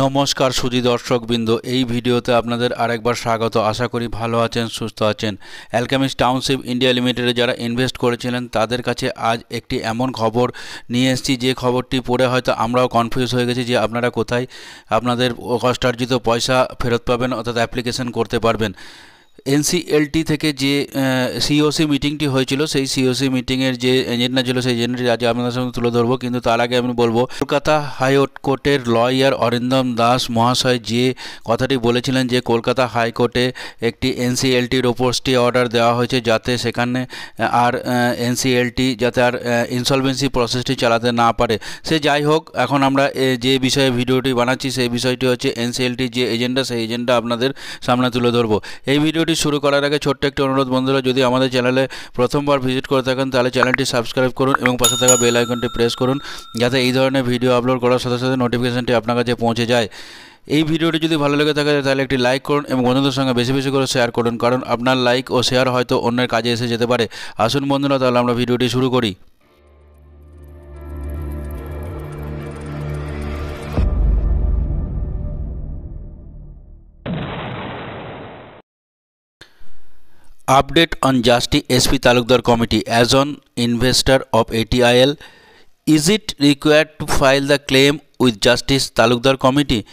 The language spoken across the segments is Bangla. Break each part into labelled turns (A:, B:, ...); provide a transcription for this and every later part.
A: নমস্কার সুধি দর্শকবৃন্দ এই ভিডিওতে আপনাদের আরেকবার স্বাগত আশা করি ভালো আছেন সুস্থ আছেন অ্যালকামিস টাউনশিপ ইন্ডিয়া লিমিটেডে যারা ইনভেস্ট করেছিলেন তাদের কাছে আজ একটি এমন খবর নিয়ে এসেছি যে খবরটি পড়ে হয়তো আমরাও কনফিউজ হয়ে গেছি যে আপনারা কোথায় আপনাদের কষ্টার্জিত পয়সা ফেরত পাবেন অর্থাৎ অ্যাপ্লিকেশন করতে পারবেন এনসিএলটি থেকে যে সিওসি মিটিংটি হয়েছিল সেই সিওসি মিটিংয়ের যে এজেন্ডা ছিল সেই এজেন্ডাটি আজ আপনাদের সঙ্গে তুলে ধরবো কিন্তু তার আগে আমি বলবো কলকাতা হাইকোর্টের লয়ার অরিন্দম দাস মহাশয় যে কথাটি বলেছিলেন যে কলকাতা হাইকোর্টে একটি এনসিএলটির ওপর স্টে অর্ডার দেওয়া হয়েছে যাতে সেখানে আর এনসিএলটি যাতে আর ইনসলভেন্সি প্রসেসটি চালাতে না পারে সে যাই হোক এখন আমরা যে বিষয়ে ভিডিওটি বানাচ্ছি সেই বিষয়টি হচ্ছে এনসিএলটির যে এজেন্ডা সেই এজেন্ডা আপনাদের সামনে তুলে ধরবো এই ভিডিও ভিডিওটি শুরু করার আগে ছোট্ট একটি অনুরোধ বন্ধুরা যদি আমাদের চ্যানেলে প্রথমবার ভিজিট করে থাকেন তাহলে চ্যানেলটি সাবস্ক্রাইব করুন এবং পাশে থাকা বেল আইকনটি প্রেস করুন যাতে এই ধরনের ভিডিও আপলোড করার সাথে সাথে নোটিফিকেশানটি আপনার কাছে পৌঁছে যায় এই ভিডিওটি যদি ভালো লেগে থাকে তাহলে একটি লাইক করুন এবং বন্ধুদের সঙ্গে বেশি বেশি করে শেয়ার করুন কারণ আপনার লাইক ও শেয়ার হয়তো অন্যের কাজে এসে যেতে পারে আসুন বন্ধুরা তাহলে আমরা ভিডিওটি শুরু করি Update on Jasti SP Talukdar Committee as on investor of ATIL. Is it required to file the claim with Justice Talukdar Committee?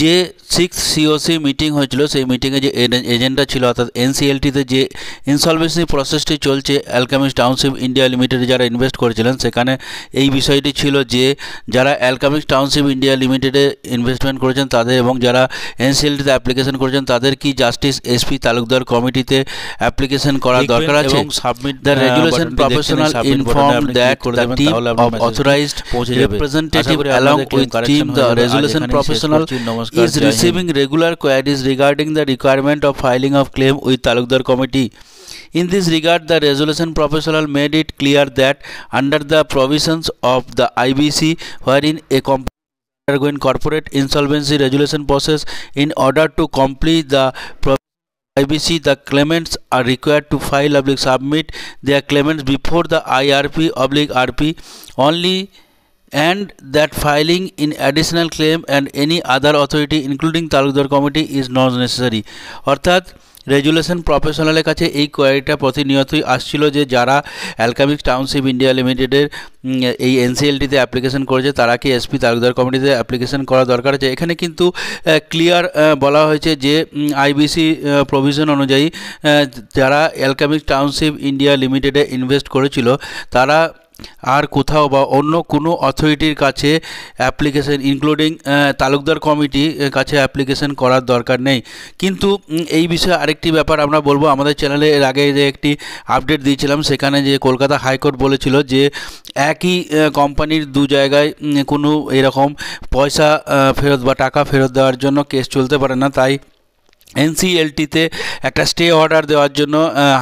A: যে সিক্স সিওসি মিটিং হয়েছিল সেই মিটিংয়ে যে এজেন্ডা ছিল অর্থাৎ এনসিএলটিতে যে ইনসলভেন্সি প্রসেসটি চলছে অ্যালকামিস টাউনশিপ ইন্ডিয়া লিমিটেডে যারা ইনভেস্ট করেছিলেন সেখানে এই বিষয়টি ছিল যে যারা অ্যালকামিস টাউনশিপ ইন্ডিয়া লিমিটেডে ইনভেস্টমেন্ট করেছেন তাদের এবং যারা এনসিএলটিতে অ্যাপ্লিকেশন করেছেন তাদের কি জাস্টিস এসপি তালুকদার কমিটিতে অ্যাপ্লিকেশন করা দরকার আছে submit the regulation professional inform that authorised representative along with team the resolution professional is receiving regular queries regarding the requirement of filing of claim with Talukdar committee. In this regard, the resolution professional made it clear that under the provisions of the IBC, wherein a company undergoing corporate insolvency resolution process in order to complete the IBC, the claimants are required to file public submit their claimants before the IRP oblique RP only and that filing in additional claim and any other authority including talukdar committee is not necessary অর্থাৎ রেজুলেশন প্রফেশনালের কাছে এই কোয়ারিটা প্রতিনিয়তই আসছিল যে যারা অ্যালকামিক টাউনশিপ ইন্ডিয়া লিমিটেডের এই এনসিএলটিতে অ্যাপ্লিকেশন করেছে তারা কি এসপি তালুকদার কমিটিতে অ্যাপ্লিকেশন করা দরকার আছে এখানে কিন্তু ক্লিয়ার বলা হয়েছে যে আইবিসি প্রভিশন অনুযায়ী যারা অ্যালকামিক টাউনশিপ ইন্ডিয়া লিমিটেডে ইনভেস্ট করেছিল তারা আর কোথাও বা অন্য কোনো অথরিটির কাছে অ্যাপ্লিকেশন ইনক্লুডিং তালুকদার কমিটি কাছে অ্যাপ্লিকেশন করার দরকার নেই কিন্তু এই বিষয়ে আরেকটি ব্যাপার আমরা বলবো আমাদের চ্যানেলে এর আগে যে একটি আপডেট দিয়েছিলাম সেখানে যে কলকাতা হাইকোর্ট বলেছিল যে একই কোম্পানির দু জায়গায় কোনো এরকম পয়সা ফেরত বা টাকা ফেরত দেওয়ার জন্য কেস চলতে পারে না তাই এনসিএলটিতে একটা স্টে অর্ডার দেওয়ার জন্য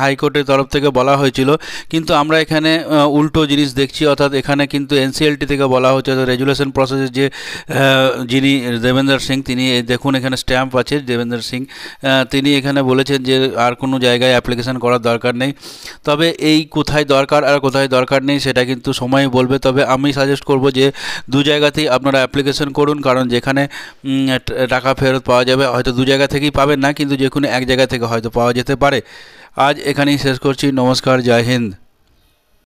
A: হাইকোর্টের তরফ থেকে বলা হয়েছিল কিন্তু আমরা এখানে উল্টো জিনিস দেখছি অর্থাৎ এখানে কিন্তু এনসিএলটি থেকে বলা হচ্ছে অর্থাৎ রেজুলেশন প্রসেসের যে যিনি দেবেন্দ্র সিং তিনি দেখুন এখানে স্ট্যাম্প আছে দেবেন্দ্র সিং তিনি এখানে বলেছেন যে আর কোনো জায়গায় অ্যাপ্লিকেশান করার দরকার নেই তবে এই কোথায় দরকার আর কোথায় দরকার নেই সেটা কিন্তু সময় বলবে তবে আমি সাজেস্ট করব যে দু জায়গাতেই আপনারা অ্যাপ্লিকেশন করুন কারণ যেখানে টাকা ফেরত পাওয়া যাবে হয়তো দু জায়গা থেকেই পাবেন না কিন্তু যে কোনো এক জায়গা থেকে হয়তো পাওয়া যেতে পারে আজ এখানেই শেষ করছি নমস্কার জয় হিন্দ